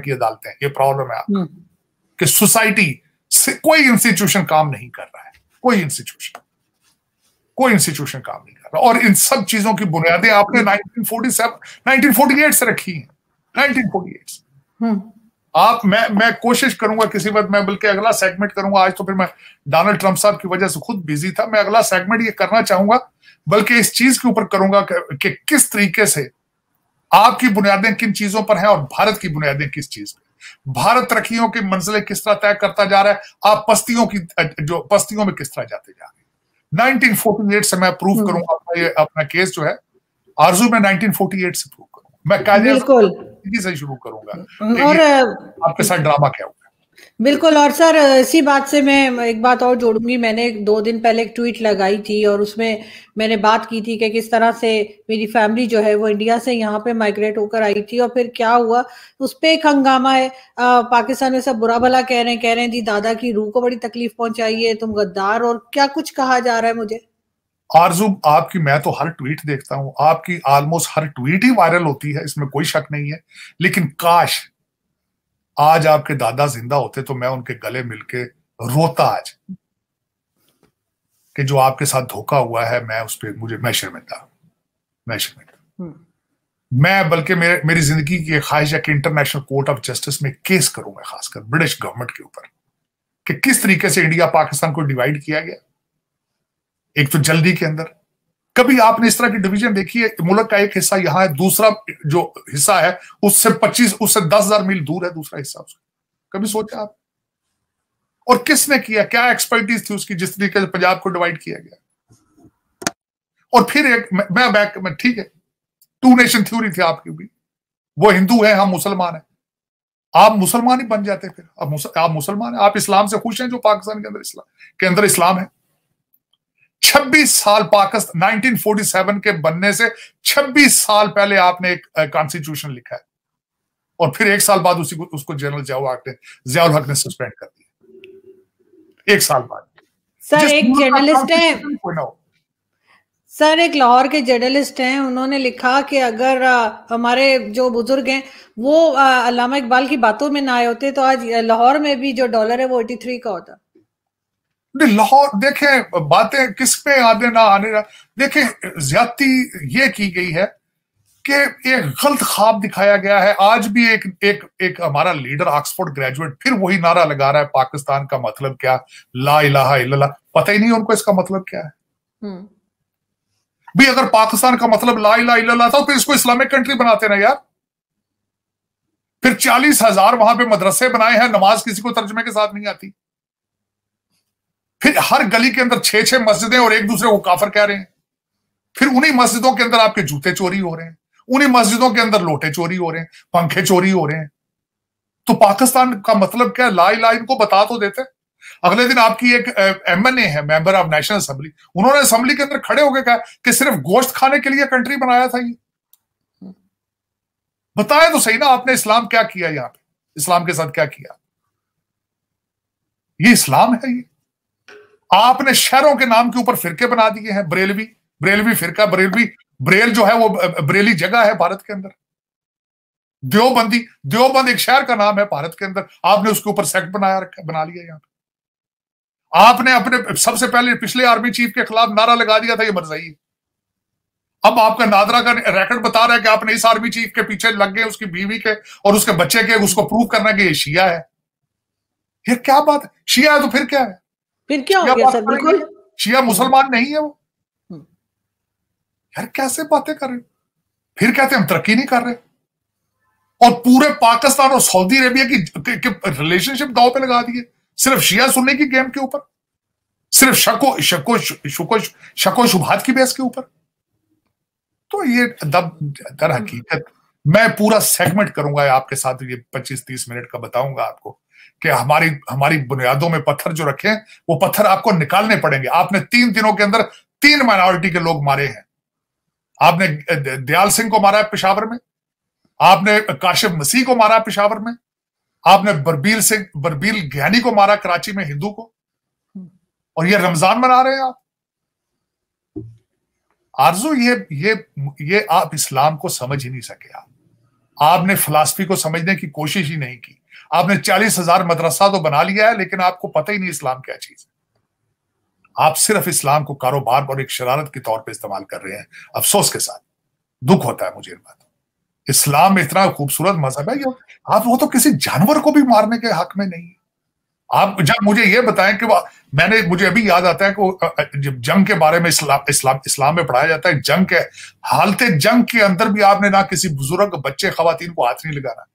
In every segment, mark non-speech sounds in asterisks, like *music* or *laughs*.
की अदालतें हैं ये प्रॉब्लम है आपका हम्म। कि सोसाइटी से कोई इंस्टीट्यूशन काम नहीं कर रहा है कोई इंस्टीट्यूशन कोई इंस्टीट्यूशन काम नहीं कर रहा और इन सब चीजों की बुनियादें आपने 1947 हम्म। 1948 से रखी हैं 1948 से हम्म। आप मैं मैं कोशिश करूंगा किसी वक्त मैं बल्कि अगला सेगमेंट करूंगा आज तो फिर मैं डोनाल्ड ट्रंप साहब की वजह से खुद बिजी था मैं अगला सेगमेंट ये करना चाहूंगा बल्कि इस चीज के ऊपर करूंगा कि किस तरीके से आपकी बुनियादें किन चीजों पर हैं और भारत की बुनियादें किस चीज पर भारत रखियों के मंजिले किस तरह तय करता जा रहा है आप पस्तियों की जो पस्तियों में किस तरह जाते जा रहे हैं 1948 से मैं प्रूव हम्म। करूंगा अपना ये अपना केस जो है आरजू में 1948 से प्रूव करूंगा मैं कायदे से शुरू करूंगा और तो आपके साथ ड्रामा क्या हुआ बिल्कुल और सर इसी बात से मैं एक बात और जोड़ूंगी मैंने दो दिन पहले एक ट्वीट लगाई थी और उसमें मैंने बात की थी कि किस तरह से मेरी फैमिली जो है वो इंडिया से यहाँ पे माइग्रेट होकर आई थी और फिर क्या हुआ उस पर एक हंगामा है आ, पाकिस्तान में सब बुरा भला कह रहे हैं कह रहे हैं जी दादा की रूह को बड़ी तकलीफ पहुंचाई है तुम गद्दार और क्या कुछ कहा जा रहा है मुझे आरजू आपकी मैं तो हर ट्वीट देखता हूँ आपकी ऑलमोस्ट हर ट्वीट ही वायरल होती है इसमें कोई शक नहीं है लेकिन काश आज आपके दादा जिंदा होते तो मैं उनके गले मिलके रोता आज कि जो आपके साथ धोखा हुआ है मैं उस पर मुझे मैं शर्मिंदा मैं शर्मिंदा हम्म। मैं बल्कि मेरे मेरी जिंदगी की ख्वाहिश है कि इंटरनेशनल कोर्ट ऑफ जस्टिस में केस करूं मैं खासकर ब्रिटिश गवर्नमेंट के ऊपर कि किस तरीके से इंडिया पाकिस्तान को डिवाइड किया गया एक तो जल्दी के अंदर कभी आपने इस तरह की डिवीजन देखी है मुल्क का एक हिस्सा यहाँ है दूसरा जो हिस्सा है उससे पच्चीस उससे दस हजार मील दूर है दूसरा हिस्सा उसका कभी सोचा आप और किसने किया क्या एक्सपर्टीज थी उसकी जिस तरीके से पंजाब को डिवाइड किया गया और फिर एक मैं बैक में ठीक है टू नेशन थ्योरी थी आपकी भी वो हिंदू है हम मुसलमान है आप मुसलमान ही बन जाते फिर अब मुसल, आप मुसलमान है आप इस्लाम से खुश हैं जो पाकिस्तान के अंदर इस्लाम के अंदर इस्लाम है 26 साल पाकिस्तान 1947 के बनने से 26 साल पहले आपने एक कॉन्स्टिट्यूशन लिखा है और फिर एक साल बाद उसी को उसको जनरल जियाउल हक ने जियाउल हक ने सस्पेंड कर दिया एक साल बाद सर एक जर्नलिस्ट है सर एक लाहौर के जर्नलिस्ट हैं उन्होंने लिखा कि अगर हमारे जो बुजुर्ग हैं वो अलामा इकबाल की बातों में ना आए होते तो आज लाहौर में भी जो डॉलर है वो एटी थ्री का होता लाहौर देखें बातें किस पे आने ना आने ना देखें ज्यादती ये की गई है कि एक गलत ख्वाब दिखाया गया है आज भी एक एक एक हमारा लीडर ऑक्सफोर्ड ग्रेजुएट फिर वही नारा लगा रहा है पाकिस्तान का मतलब क्या ला इलाहा इल्लल्लाह पता ही नहीं उनको इसका मतलब क्या है हम्म। भी अगर पाकिस्तान का मतलब ला इला इल्लल्लाह था फिर तो इसको इस्लामिक कंट्री बनाते ना यार फिर चालीस हजार वहां पे मदरसे बनाए हैं नमाज किसी को तर्जमे के साथ नहीं आती फिर हर गली के अंदर छह छह मस्जिदें और एक दूसरे को काफर कह रहे हैं फिर उन्हीं मस्जिदों के अंदर आपके जूते चोरी हो रहे हैं उन्हीं मस्जिदों के अंदर लोटे चोरी हो रहे हैं पंखे चोरी हो रहे हैं तो पाकिस्तान का मतलब क्या है लाई लाई इनको बता तो देते अगले दिन आपकी एक एम एन ए है मेंबर ऑफ नेशनल असेंबली उन्होंने असेंबली के अंदर खड़े होकर कहा कि सिर्फ गोश्त खाने के लिए कंट्री बनाया था ये बताया तो सही ना आपने इस्लाम क्या किया यहां पे इस्लाम के साथ क्या किया ये इस्लाम है ये आपने शहरों के नाम के ऊपर फिरके बना दिए हैं बरेलवी ब्रेलवी फिरका बरेलवी ब्रेल जो है वो बरेली जगह है भारत के अंदर देवबंदी देवबंद एक शहर का नाम है भारत के अंदर आपने उसके ऊपर सेक्ट बनाया रखा बना लिया यहां आपने अपने सबसे पहले पिछले आर्मी चीफ के खिलाफ नारा लगा दिया था ये मरजाई अब आपका नादरा का रैकेट बता रहा है कि आपने इस आर्मी चीफ के पीछे लग गए उसकी बीवी के और उसके बच्चे के उसको प्रूव करना कि ये शिया है ये क्या बात है शिया है तो फिर क्या है फिर क्या हो गया सर बिल्कुल शिया हम्म। मुसलमान नहीं है वो हम्म। यार कैसे बातें कर रहे फिर कहते हम तरक्की नहीं कर रहे और पूरे पाकिस्तान और सऊदी अरेबिया की रिलेशनशिप दाव पे लगा दिए सिर्फ शिया सुनने की गेम के ऊपर सिर्फ शको शको शको शको शुभात की बेस के ऊपर तो ये दब दर हम्म। हकीकत मैं पूरा सेगमेंट करूंगा आपके साथ ये 25-30 मिनट का बताऊंगा आपको कि हमारी हमारी बुनियादों में पत्थर जो रखे हैं वो पत्थर आपको निकालने पड़ेंगे आपने तीन दिनों के अंदर तीन माइनॉरिटी के लोग मारे हैं आपने दयाल सिंह को मारा है पिशावर में आपने काशिफ मसीह को मारा पिशावर में आपने बरबीर सिंह बरबील ज्ञानी को मारा कराची में हिंदू को और ये रमजान मना रहे हैं आप आरजू ये ये ये आप इस्लाम को समझ ही नहीं सके आप आपने फिलासफी को समझने की कोशिश ही नहीं की आपने चालीस हजार मदरसा तो बना लिया है लेकिन आपको पता ही नहीं इस्लाम क्या चीज है आप सिर्फ इस्लाम को कारोबार और एक शरारत के तौर पर इस्तेमाल कर रहे हैं अफसोस के साथ दुख होता है मुझे इन इस्लाम में इतना खूबसूरत मजहब है आप वो तो किसी जानवर को भी मारने के हक में नहीं है आप जब मुझे ये बताएं कि मैंने मुझे अभी याद आता है कि जब जंग के बारे में इस्लाम इस्लाम इस्लाम में पढ़ाया जाता है जंग के हालत जंग के अंदर भी आपने ना किसी बुजुर्ग बच्चे खातन को हाथ नहीं लगाना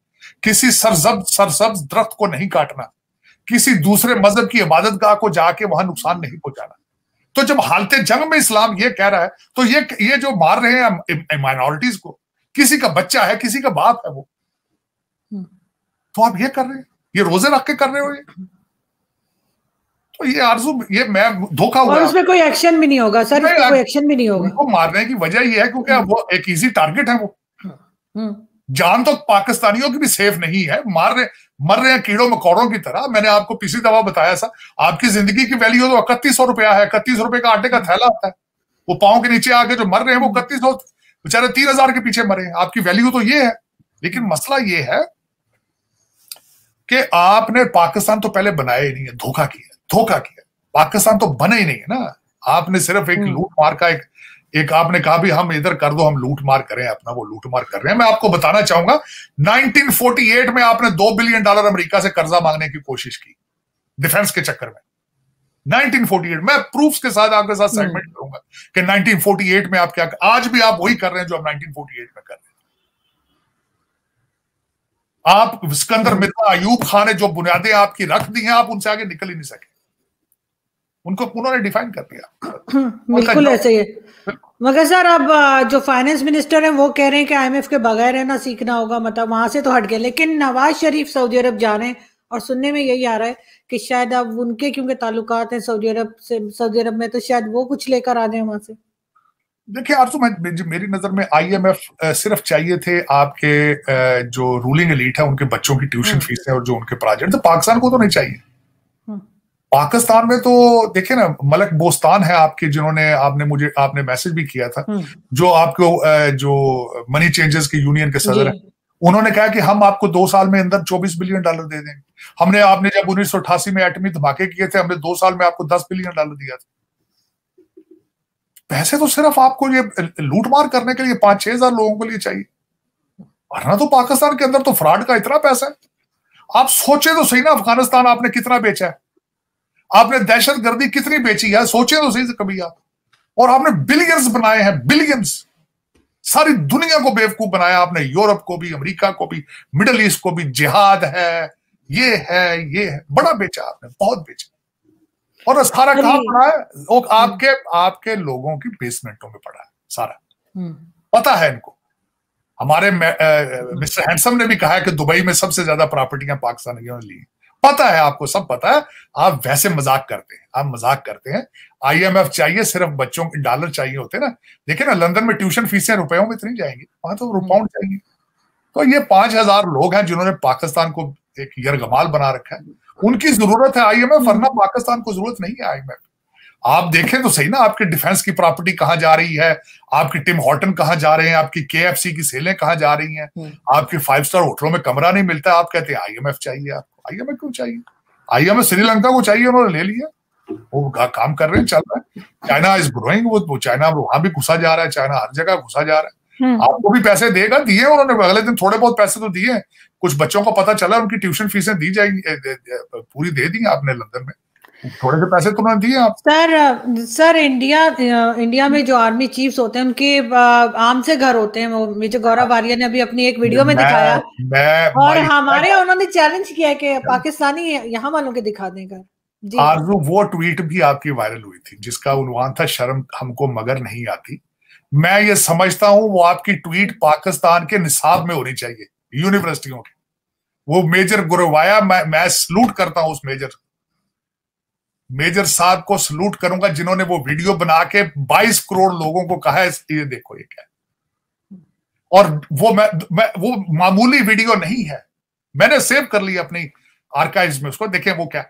किसी सरसब सरसब दरख्त को नहीं काटना किसी दूसरे मजहब की इबादत गाह को जाके वहां नुकसान नहीं पहुंचाना तो जब हालत जंग में इस्लाम ये कह रहा है तो ये ये जो मार रहे हैं माइनॉरिटीज को किसी का बच्चा है किसी का बाप है वो हम्म। तो आप ये कर रहे हैं ये रोजे रख के कर रहे हो ये तो ये आरजू ये मैं धोखा हुआ उसमें कोई एक्शन भी नहीं होगा सर कोई एक्शन भी नहीं होगा उनको मारने की वजह ये है क्योंकि वो एक इजी टारगेट है वो हम्म। जान तो पाकिस्तानियों की भी सेफ नहीं है मार रहे मर रहे हैं कीड़ों मकोड़ों की तरह मैंने आपको पिछली दफा बताया था आपकी जिंदगी की वैल्यू तो इकतीस सौ रुपया है इकतीस रुपए का आटे का थैला आता है वो पाओ के नीचे आके जो मर रहे हैं वो इकतीस सौ बेचारे तीन हजार के पीछे मरे आपकी वैल्यू तो ये है लेकिन मसला ये है कि आपने पाकिस्तान तो पहले बनाया ही नहीं है धोखा किया धोखा किया पाकिस्तान तो बना ही नहीं है ना आपने सिर्फ एक हम्म। लूट मार का एक एक आपने कहा भी हम इधर कर दो हम लूट मार करें अपना वो लूट मार कर रहे हैं मैं आपको बताना चाहूंगा 1948 में आपने दो बिलियन डॉलर अमेरिका से कर्जा मांगने की कोशिश की डिफेंस के चक्कर में 1948 मैं प्रूफ्स के साथ आपके साथ सेगमेंट हम्म। करूंगा कि 1948 में आप क्या आज भी आप वही कर रहे हैं जो हम 1948 में कर रहे हैं आप सिकंदर मित्र अयूब खान ने जो बुनियादें आपकी रख दी हैं आप उनसे आगे निकल ही नहीं सके उनको उन्होंने डिफाइन कर दिया *clears throat* बिल्कुल ऐसे ही मगर सर अब जो फाइनेंस मिनिस्टर है वो कह रहे हैं कि आईएमएफ के बगैर रहना सीखना होगा मतलब वहां से तो हट गए लेकिन नवाज शरीफ सऊदी अरब जा रहे हैं और सुनने में यही आ रहा है कि शायद अब उनके क्योंकि ताल्लुकात हैं सऊदी अरब से सऊदी अरब में तो शायद वो कुछ लेकर आ जाए वहां से देखिए आरसू मैं मेरी नजर में आईएमएफ सिर्फ चाहिए थे आपके जो रूलिंग एलीट है उनके बच्चों की ट्यूशन फीस है और जो उनके प्राजेक्ट तो पाकिस्तान को तो नहीं चाहिए पाकिस्तान में तो देखे ना मलक बोस्तान है आपके जिन्होंने आपने मुझे आपने मैसेज भी किया था हम्म। जो आपको जो मनी चेंजर्स के यूनियन के सदर हैं उन्होंने कहा कि हम आपको दो साल में अंदर 24 बिलियन डॉलर दे देंगे हमने आपने जब उन्नीस में एटमी धमाके किए थे हमने दो साल में आपको दस बिलियन डॉलर दिया था पैसे तो सिर्फ आपको ये लूटमार करने के लिए पांच छह हजार लोगों के लिए चाहिए वरना तो पाकिस्तान के अंदर तो फ्रॉड का इतना पैसा है आप सोचे तो सही ना अफगानिस्तान आपने कितना बेचा है आपने दहशत गर्दी कितनी बेची है सोचे तो सही से कभी आप और आपने बिलियंस बनाए हैं बिलियंस सारी दुनिया को बेवकूफ बनाया आपने यूरोप को भी अमेरिका को भी मिडल ईस्ट को भी जिहाद है ये है ये है बड़ा बेचा आपने बहुत बेचा और सारा काम पड़ा है लोग आपके आपके लोगों की बेसमेंटों में पड़ा है सारा हम्म। पता है इनको हमारे मिस्टर हैंडसम ने भी कहा है कि दुबई में सबसे ज्यादा प्रॉपर्टियां पाकिस्तान ने ली पता है आपको सब पता है आप वैसे मजाक करते हैं आप मजाक करते हैं आईएमएफ चाहिए सिर्फ बच्चों के डॉलर चाहिए होते ना देखिए ना लंदन में ट्यूशन फीसें रुपयों में इतनी जाएंगी वहां तो रुपाउंड चाहिए तो ये पांच हजार लोग हैं जिन्होंने पाकिस्तान को एक यरगमाल बना रखा है उनकी जरूरत है आईएमएफ वरना पाकिस्तान को जरूरत नहीं है आईएमएफ आप देखें तो सही ना आपके डिफेंस की प्रॉपर्टी कहाँ जा रही है आपकी टिम हॉटन कहाँ जा रहे हैं आपकी के की सेलें कहाँ जा रही हैं हम्म। आपके फाइव स्टार होटलों में कमरा नहीं मिलता आप कहते हैं आईएमएफ चाहिए आपको आईएमए क्यों चाहिए आईएमए श्रीलंका को चाहिए उन्होंने ले लिया वो काम कर रहे हैं चल रहा है चाइना इज ग्रोइंग वो चाइना वहां भी घुसा जा रहा है चाइना हर जगह घुसा जा रहा है हम्म। आपको भी पैसे देगा दिए उन्होंने अगले दिन थोड़े बहुत पैसे तो दिए कुछ बच्चों को पता चला उनकी ट्यूशन फीसें दी जाएंगी पूरी दे दी आपने लंदन में थोड़े से पैसे तो ना दिए आप सर सर इंडिया इंडिया में जो आर्मी चीफ्स होते हैं उनके आम से घर होते हैं वो जो गौरव आर्य ने अभी अपनी एक वीडियो में दिखाया मैं, और हमारे उन्होंने चैलेंज किया कि पाकिस्तानी यहाँ वालों के दिखा देगा आरजू वो ट्वीट भी आपकी वायरल हुई थी जिसका उनवान था शर्म हमको मगर नहीं आती मैं ये समझता हूँ वो आपकी ट्वीट पाकिस्तान के निसाब में होनी चाहिए यूनिवर्सिटियों के वो मेजर गुरवाया मैं मैं सलूट करता हूँ उस मेजर मेजर साहब को सल्यूट करूंगा जिन्होंने वो वीडियो बना के 22 करोड़ लोगों को कहा है ये देखो ये क्या और वो मैं, मैं वो मामूली वीडियो नहीं है मैंने सेव कर लिया अपनी आर्काइव्स में उसको देखें वो क्या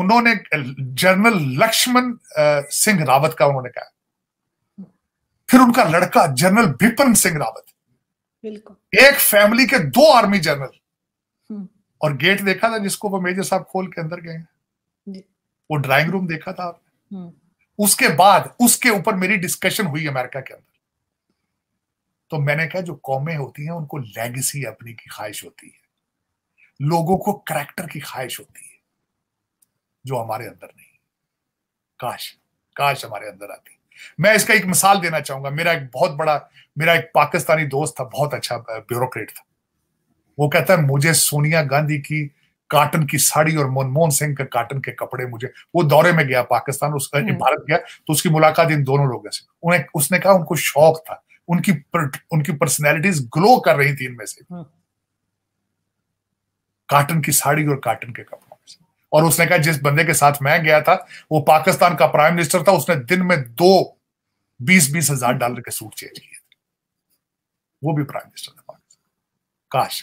उन्होंने जनरल लक्ष्मण सिंह रावत का उन्होंने कहा फिर उनका लड़का जनरल बिपिन सिंह रावत एक फैमिली के दो आर्मी हम्म। जनरल और गेट देखा था जिसको वो मेजर साहब खोल के अंदर गए वो ड्राइंग रूम देखा था आपने हम्म। उसके बाद उसके ऊपर मेरी डिस्कशन हुई अमेरिका के अंदर तो मैंने कहा जो कौमें होती हैं उनको लेगेसी अपनी की ख्वाहिश होती है लोगों को करेक्टर की ख्वाहिश होती है जो हमारे अंदर नहीं काश काश हमारे अंदर आती मैं इसका एक मिसाल देना चाहूंगा मेरा एक बहुत बड़ा मेरा एक पाकिस्तानी दोस्त था बहुत अच्छा ब्यूरोक्रेट था वो कहता है मुझे सोनिया गांधी की काटन की साड़ी और मनमोहन सिंह के काटन के कपड़े मुझे वो दौरे में गया पाकिस्तान उस हम्म। भारत गया तो उसकी मुलाकात इन दोनों लोगों से उन्हें उसने कहा उनको शौक था उनकी पर, उनकी पर्सनैलिटीज ग्लो कर रही थी इनमें से काटन हम्म। की साड़ी और काटन के कपड़ों में से और उसने कहा जिस बंदे के साथ मैं गया था वो पाकिस्तान का प्राइम मिनिस्टर था उसने दिन में दो बीस बीस हजार डॉलर हम्म। के सूट चेंज किए वो भी प्राइम मिनिस्टर था पाकिस्तान काश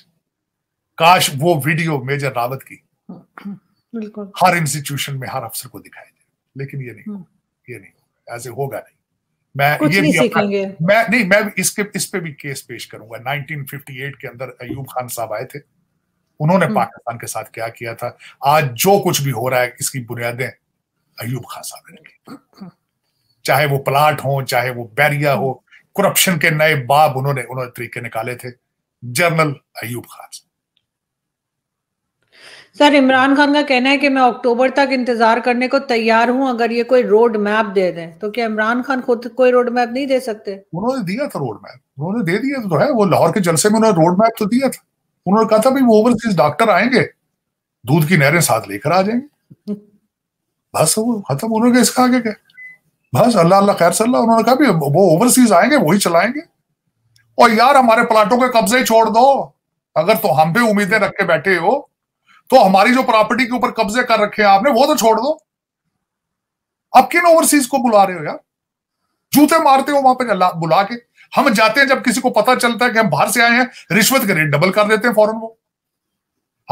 काश वो वीडियो मेजर रावत की बिल्कुल हर इंस्टीट्यूशन में हर अफसर को दिखाई दे लेकिन ये नहीं हम्म। ये नहीं ऐसे होगा नहीं मैं कुछ ये नहीं सीखेंगे मैं नहीं मैं इसके इस पे भी केस पेश करूंगा 1958 के अंदर अयूब खान साहब आए थे उन्होंने हम्म। पाकिस्तान के साथ क्या किया था आज जो कुछ भी हो रहा है इसकी बुनियादें अयूब खान साहब ने चाहे वो प्लाट हो चाहे वो बैरिया हो करप्शन हम्म। के नए बाब उन्होंने उन्होंने तरीके निकाले थे जनरल अयूब खान साहब सर इमरान खान का कहना है कि मैं अक्टूबर तक इंतजार करने को तैयार हूं अगर ये कोई रोड मैप दे दें तो क्या इमरान खान खुद कोई रोड मैप नहीं दे सकते उन्होंने दिया था रोड मैप उन्होंने दे दिया तो है वो लाहौर के जलसे में उन्होंने रोड मैप तो दिया था उन्होंने कहा था भाई वो ओवरसीज डॉक्टर आएंगे दूध की नहरें साथ लेकर आ जाएंगे *laughs* बस वो खत्म उन्होंने इसका आगे क्या बस अल्लाह अल्लाह खैर सल्ला उन्होंने कहा भी वो ओवरसीज आएंगे वही चलाएंगे और यार हमारे प्लाटों के कब्जे छोड़ दो अगर तो हम पे उम्मीदें रख के बैठे हो तो हमारी जो प्रॉपर्टी के ऊपर कब्जे कर रखे हैं आपने वो तो छोड़ दो अब किन ओवरसीज को बुला रहे हो यार जूते मारते हो वहां पर बुला के हम जाते हैं जब किसी को पता चलता है कि हम बाहर से आए हैं रिश्वत के रेट डबल कर देते हैं फॉरन वो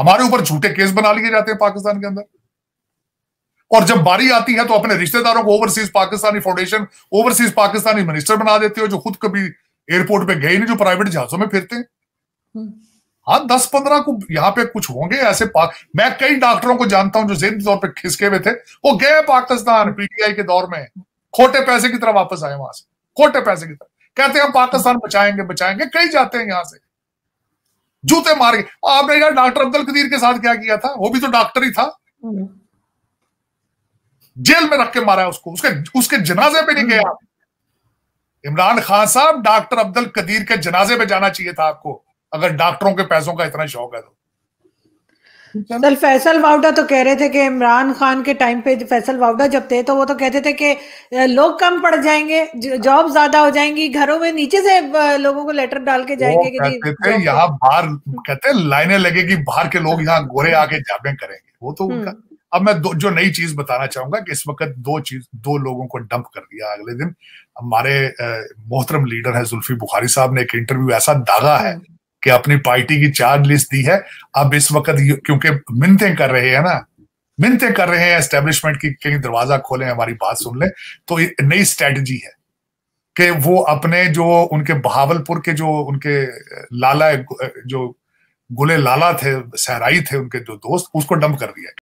हमारे ऊपर झूठे केस बना लिए जाते हैं पाकिस्तान के अंदर और जब बारी आती है तो अपने रिश्तेदारों को overseas Pakistani foundation overseas Pakistani minister बना देते हो जो खुद कभी एयरपोर्ट पे गए नहीं जो प्राइवेट जहाजों में फिरते हैं हम्म। हाँ दस पंद्रह को यहाँ पे कुछ होंगे ऐसे पाक मैं कई डॉक्टरों को जानता हूं जो जेन तौर पर खिसके हुए थे वो गए पाकिस्तान पीटीआई के दौर में खोटे पैसे की तरह वापस आए वहां से खोटे पैसे की तरह कहते हैं हम पाकिस्तान बचाएंगे बचाएंगे कई जाते हैं यहां से जूते मार गए आपने यार डॉक्टर अब्दुल कदीर के साथ क्या किया था वो भी तो डॉक्टर ही था हम्म। जेल में रख के मारा है उसको उसके उसके जनाजे पे नहीं गया हम्म। इमरान खान साहब डॉक्टर अब्दुल कदीर के जनाजे पे जाना चाहिए था आपको अगर डॉक्टरों के पैसों का इतना शौक है तो सर फैसल वावडा तो कह रहे थे कि इमरान खान के टाइम पे फैसल वावडा जब थे तो वो तो कहते थे कि लोग कम पड़ जाएंगे जॉब ज्यादा हो जाएंगी घरों में नीचे से लोगों को लेटर डाल के जाएंगे कि कहते थे यहाँ बाहर कहते लाइने लगेगी बाहर के लोग यहाँ गोरे हम्म। आके जाबे करेंगे वो तो हम्म। अब मैं दो जो नई चीज बताना चाहूंगा कि इस वक्त दो चीज दो लोगों को डंप कर दिया अगले दिन हमारे मोहतरम लीडर है जुल्फी बुखारी साहब ने एक इंटरव्यू ऐसा दागा है हम्म। कि अपनी पार्टी की चार लिस्ट दी है अब इस वक्त क्योंकि मिनते कर रहे हैं ना मिनते कर रहे हैं एस्टेब्लिशमेंट की कहीं दरवाजा खोले हमारी बात सुन ले तो नई स्ट्रेटजी है कि वो अपने जो उनके बहावलपुर के जो उनके लाला जो गुले लाला थे सहराई थे उनके जो दोस्त उसको डंप कर दिया